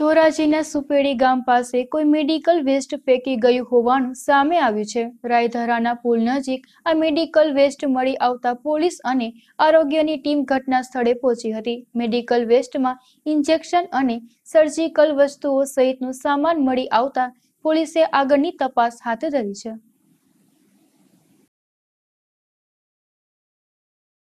ધોરાજીના સુપેડી ગામ પાસે કોઈ મેડિકલ વેસ્ટ ફેંકી ગયું હોવાનું સામે આવ્યું છે રાયધરાના પુલ નજીક આ મેડિકલ વેસ્ટ મળી આવતા પોલીસ અને આરોગ્યની ટીમ ઘટના સ્થળે પહોંચી હતી મેડિકલ વેસ્ટમાં ઇન્જેક્શન અને સર્જિકલ વસ્તુઓ સહિતનો સામાન મળી આવતા પોલીસે આગળની તપાસ હાથ ધરી છે